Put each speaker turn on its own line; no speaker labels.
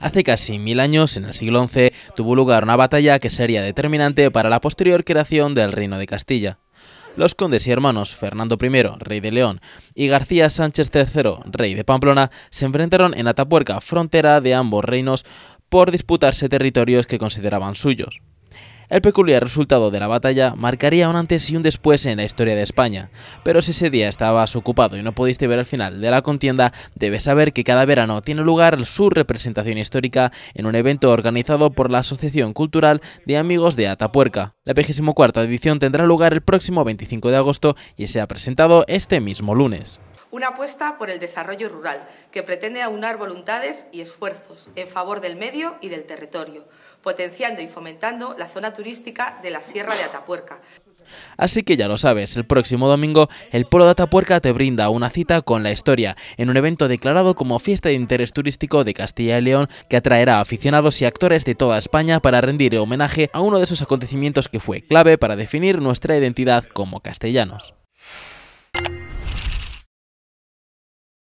Hace casi mil años, en el siglo XI, tuvo lugar una batalla que sería determinante para la posterior creación del Reino de Castilla. Los condes y hermanos Fernando I, rey de León, y García Sánchez III, rey de Pamplona, se enfrentaron en Atapuerca, frontera de ambos reinos, por disputarse territorios que consideraban suyos. El peculiar resultado de la batalla marcaría un antes y un después en la historia de España, pero si ese día estabas ocupado y no pudiste ver el final de la contienda, debes saber que cada verano tiene lugar su representación histórica en un evento organizado por la Asociación Cultural de Amigos de Atapuerca. La 24 edición tendrá lugar el próximo 25 de agosto y se ha presentado este mismo lunes.
Una apuesta por el desarrollo rural, que pretende aunar voluntades y esfuerzos en favor del medio y del territorio, potenciando y fomentando la zona turística de la Sierra de Atapuerca.
Así que ya lo sabes, el próximo domingo el Polo de Atapuerca te brinda una cita con la historia en un evento declarado como Fiesta de Interés Turístico de Castilla y León que atraerá a aficionados y actores de toda España para rendir homenaje a uno de esos acontecimientos que fue clave para definir nuestra identidad como castellanos.